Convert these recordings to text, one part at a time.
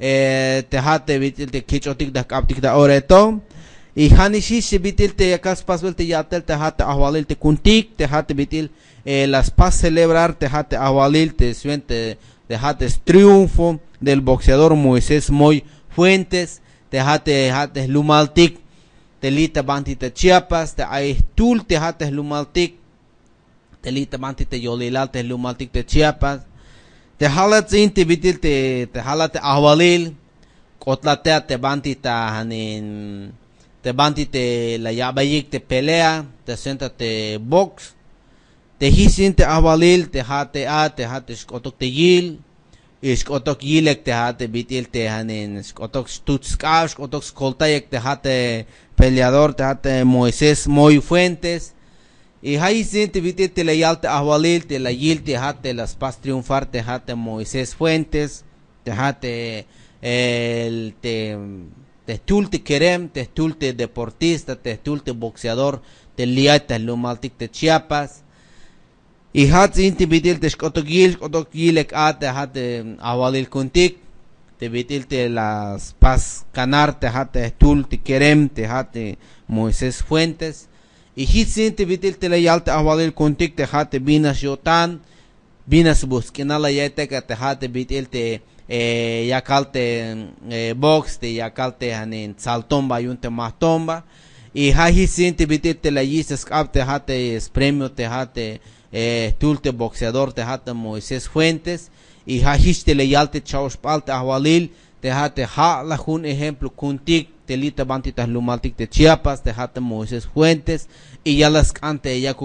da bitilte tik da oreto y hanishi si te yakas pasvelte yatel tejate te kuntik tejate bitil las pas celebrar tejate te suente tejate triunfo del boxeador Moisés Moy Fuentes tejate tehate lumaltik lita Bandita Chiapas te aistul tejate lumaltik telita bantite yolilalte lumaltik te Chiapas te Tejalatzinti vitil te tejalate ahvalil cotlatea te bantita hanin, te bantite la yabayik te pelea, te senta te box, te hisin te te jate a, te jate te yil, shkotok yilek te jate vitil te hanin, stutska, skoltayek te jate peleador, te jate Moisés Moy Fuentes, y ahí siente vite te la yalta te la yil, jate las paz triunfar, te jate Moisés Fuentes, te jate eh, el te te estulte querem, te estulte deportista, te estulte boxeador, te lo maltic te Chiapas. Y hat inti vitil te skotogil, skotogilek a te jate kuntik, te te las paz canar, te jate estulte querem, te jate Moisés Fuentes. Y hisinti vitil tila leyalte awalil contigo te hati binas yotan, binas bus, te hate te eh, yakalte box, te yakalte hanin saltomba te mahtomba. Y ha Y vitil la yis te hate es premio te hate eh, tulte boxeador te hate Moisés Fuentes. Y ha te tila yalte la te a te ha la un ejemplo contigo. Telita Bantita Lumaltic de Chiapas, de Jata Moisés Fuentes, y ya las ya yas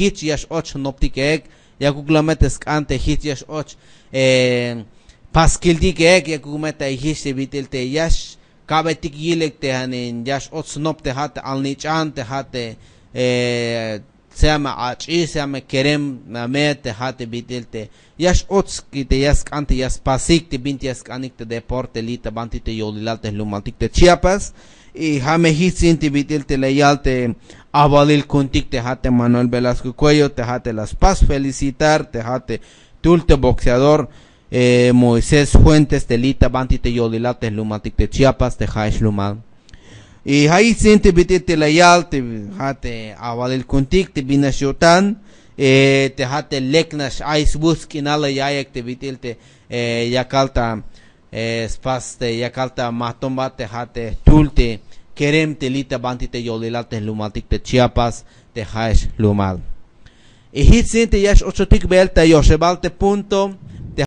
Hitch Yash Och Noptique Ek, Yacuclamete ante Hitch Yash Och, eh, Paskildike Ek, y Hitch de el Te Yash, Kabetik Yilek te Hanin, Yash Och Snop te Jata al Ante Jate, eh, se llama سامع se me tejate بيتلت ياش اوتس كي te yas ante yas pasik te bint deporte lita, bantite, yodilate, te chiapas y jame hitzin te leyalte abalil kuntik te Manuel Velasco Cuello tejate, laspas, Las felicitar tejate, tulte boxeador eh, Moisés Fuentes te lita bantite, yodilate, yolilal te chiapas te jaish היי תבטא תלייל, תחת אבל אל קונטיק תבינה שאותן, תחת לקנש אייס בוס כנאלה יאיק תביטל יקלת ספסת יקלת מהתומה תחת טולת כרם תלית בנתית יולילה תלומלתיק תצ'יאפס תחש לומל. היצין תיש עוד שותיק באלת יושב אלת פונטו